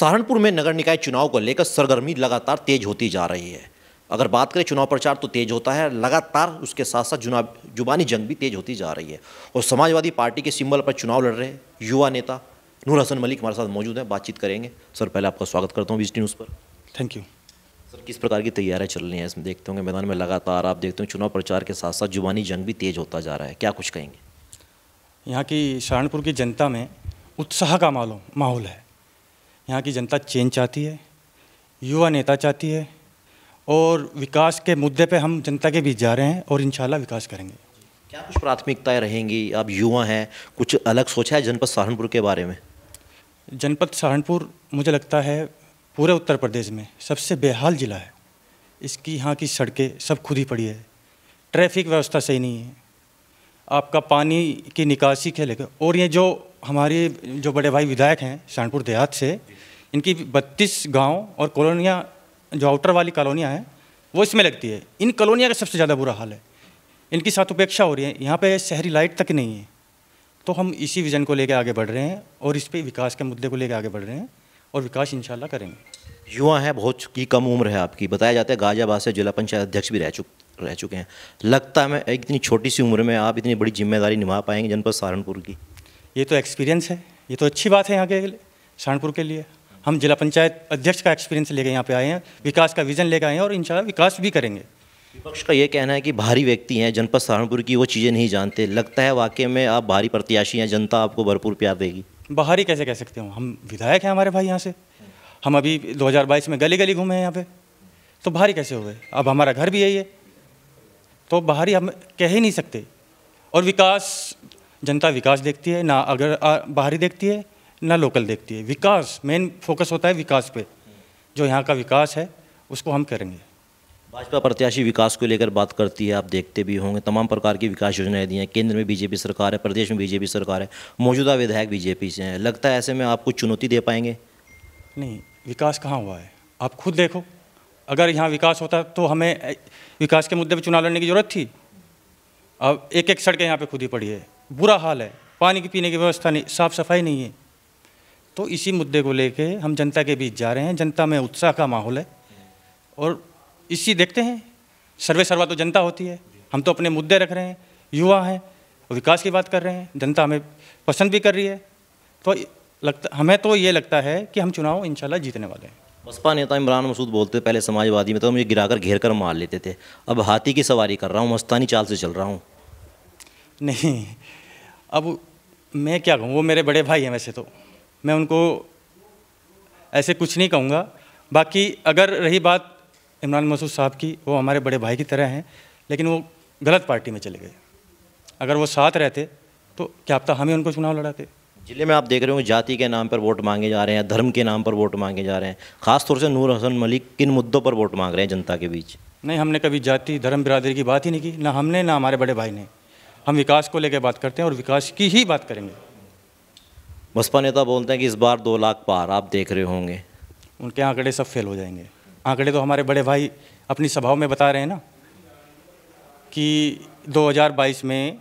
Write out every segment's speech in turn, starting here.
सहारनपुर में नगर निकाय चुनाव को लेकर सरगर्मी लगातार तेज होती जा रही है अगर बात करें चुनाव प्रचार तो तेज होता है लगातार उसके साथ साथ चुनाव जुबानी जंग भी तेज होती जा रही है और समाजवादी पार्टी के सिंबल पर चुनाव लड़ रहे युवा नेता नूर हसन मलिक हमारे साथ मौजूद हैं बातचीत करेंगे सर पहले आपका स्वागत करता हूँ बीस न्यूज़ पर थैंक यू सर किस प्रकार की तैयारियाँ चल रही हैं इसमें देखते होंगे मैदान में लगातार आप देखते हैं चुनाव प्रचार के साथ साथ जुबानी जंग भी तेज होता जा रहा है क्या कुछ कहेंगे यहाँ की सहारनपुर की जनता में उत्साह का मालूम माहौल है यहाँ की जनता चेंज चाहती है युवा नेता चाहती है और विकास के मुद्दे पे हम जनता के बीच जा रहे हैं और इंशाल्लाह विकास करेंगे क्या कुछ प्राथमिकताएं रहेंगी आप युवा हैं कुछ अलग सोचा है जनपद सहारनपुर के बारे में जनपद सहारनपुर मुझे लगता है पूरे उत्तर प्रदेश में सबसे बेहाल ज़िला है इसकी यहाँ की सड़कें सब खुद ही पड़ी है ट्रैफिक व्यवस्था सही नहीं है आपका पानी की निकासी के लेकर और ये जो हमारे जो बड़े भाई विधायक हैं सहारनपुर देहात से इनकी बत्तीस गांव और कॉलोनियाँ जो आउटर वाली कॉलोनियाँ हैं वो इसमें लगती है इन कॉलोनियाँ का सबसे ज़्यादा बुरा हाल है इनकी साथ उपेक्षा हो रही है यहाँ पे शहरी लाइट तक नहीं है तो हम इसी विज़न को लेकर आगे बढ़ रहे हैं और इस पर विकास के मुद्दे को लेकर आगे बढ़ रहे हैं और विकास इनशाला करेंगे युवा हैं बहुत की कम उम्र है आपकी बताया जाता है गाजियाबाद से जिला पंचायत अध्यक्ष भी रह चुके रह चुके हैं लगता है मैं इतनी छोटी सी उम्र में आप इतनी बड़ी जिम्मेदारी निभा पाएंगे जनपद सहारनपुर की ये तो एक्सपीरियंस है ये तो अच्छी बात है यहाँ के सहारनपुर के लिए हम जिला पंचायत अध्यक्ष का एक्सपीरियंस लेके यहाँ पे आए हैं विकास का विजन लेकर आए हैं और इन विकास भी करेंगे विपक्ष का ये कहना है कि भारी व्यक्ति हैं जनपद सहारनपुर की वो चीज़ें नहीं जानते लगता है वाकई में आप भारी प्रत्याशी हैं जनता आपको भरपूर प्यार देगी बाहरी कैसे कह सकते हो हम विधायक हैं हमारे भाई यहाँ से हम अभी 2022 में गली गली घूमे हैं यहाँ पे तो बाहरी कैसे हो गए अब हमारा घर भी यही है तो बाहरी हम कह ही नहीं सकते और विकास जनता विकास देखती है ना अगर बाहरी देखती है ना लोकल देखती है विकास मेन फोकस होता है विकास पे जो यहाँ का विकास है उसको हम करेंगे भाजपा प्रत्याशी विकास को लेकर बात करती है आप देखते भी होंगे तमाम प्रकार की विकास योजनाएं दी हैं केंद्र में बीजेपी सरकार है प्रदेश में बीजेपी सरकार है मौजूदा विधायक बीजेपी से हैं लगता है ऐसे में आपको चुनौती दे पाएंगे नहीं विकास कहाँ हुआ है आप खुद देखो अगर यहाँ विकास होता तो हमें विकास के मुद्दे पर चुनाव लड़ने की ज़रूरत थी अब एक एक सड़कें यहाँ पर खुद ही पड़ी है बुरा हाल है पानी की पीने की व्यवस्था नहीं साफ़ सफाई नहीं है तो इसी मुद्दे को लेके हम जनता के बीच जा रहे हैं जनता में उत्साह का माहौल है और इसी देखते हैं सर्वे सर्वा तो जनता होती है हम तो अपने मुद्दे रख रहे हैं युवा हैं विकास की बात कर रहे हैं जनता हमें पसंद भी कर रही है तो लगता हमें तो ये लगता है कि हम चुनाव इंशाल्लाह जीतने वाले हैं बसपा नेता इमरान मसूद बोलते पहले समाजवादी में तो मुझे गिराकर घेर कर मार लेते थे अब हाथी की सवारी कर रहा हूँ मस्तानी चाल से चल रहा हूँ नहीं अब मैं क्या कहूँ वो मेरे बड़े भाई हैं वैसे तो मैं उनको ऐसे कुछ नहीं कहूँगा बाकी अगर रही बात इमरान मसूद साहब की वो हमारे बड़े भाई की तरह हैं लेकिन वो गलत पार्टी में चले गए अगर वो साथ रहते तो क्या पता तो हमें उनको चुनाव लड़ाते ज़िले में आप देख रहे हो जाति के नाम पर वोट मांगे जा रहे हैं धर्म के नाम पर वोट मांगे जा रहे हैं ख़ासतौर से नूर हसन मलिक किन मुद्दों पर वोट मांग रहे हैं जनता के बीच नहीं हमने कभी जाति धर्म बिरादरी की बात ही नहीं की ना हमने ना हमारे बड़े भाई ने हम विकास को लेकर बात करते हैं और विकास की ही बात करेंगे बसपा नेता बोलते हैं कि इस बार दो लाख पार आप देख रहे होंगे उनके आंकड़े सब फेल हो जाएंगे आंकड़े तो हमारे बड़े भाई अपनी सभाओं में बता रहे हैं ना कि 2022 में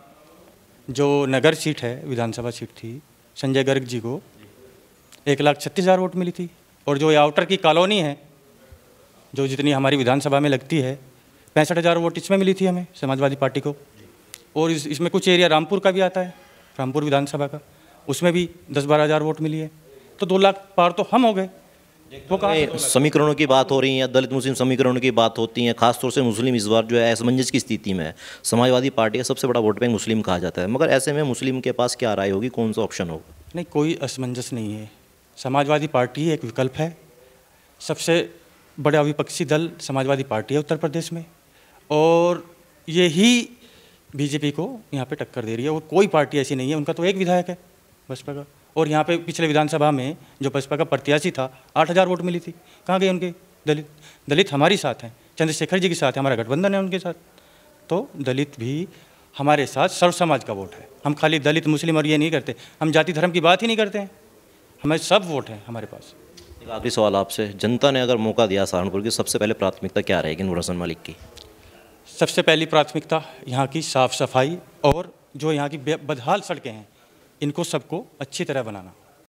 जो नगर सीट है विधानसभा सीट थी संजय गर्ग जी को एक लाख छत्तीस हज़ार वोट मिली थी और जो आउटर की कॉलोनी है जो जितनी हमारी विधानसभा में लगती है पैंसठ हज़ार वोट इसमें मिली थी हमें समाजवादी पार्टी को और इस, इसमें कुछ एरिया रामपुर का भी आता है रामपुर विधानसभा का उसमें भी दस बारह हज़ार वोट मिली है तो दो लाख पार तो हम हो गए तो समीकरणों की बात हो रही है दलित मुस्लिम समीकरणों की बात होती है खासतौर से मुस्लिम इस बार जो है असमंजस की स्थिति में है समाजवादी पार्टी का सबसे बड़ा वोट बैंक मुस्लिम कहा जाता है मगर ऐसे में मुस्लिम के पास क्या राय होगी कौन सा ऑप्शन होगा नहीं कोई असमंजस नहीं है समाजवादी पार्टी एक विकल्प है सबसे बड़ा विपक्षी दल समाजवादी पार्टी है उत्तर प्रदेश में और यही बीजेपी को यहाँ पे टक्कर दे रही है और कोई पार्टी ऐसी नहीं है उनका तो एक विधायक है बसपा का और यहाँ पे पिछले विधानसभा में जो बसपा का प्रत्याशी था आठ हज़ार वोट मिली थी कहाँ गए उनके दलित दलित हमारे साथ हैं चंद्रशेखर जी के साथ हमारा गठबंधन है उनके साथ तो दलित भी हमारे साथ सर्व समाज का वोट है हम खाली दलित मुस्लिम और ये नहीं करते हम जाति धर्म की बात ही नहीं करते हैं हमें सब वोट हैं हमारे पास एक आखिरी सवाल आपसे जनता ने अगर मौका दिया सहारनपुर की सबसे पहले प्राथमिकता क्या रहेगी नूर हसन मलिक की सबसे पहली प्राथमिकता यहाँ की साफ़ सफाई और जो यहाँ की बदहाल सड़कें हैं इनको सबको अच्छी तरह बनाना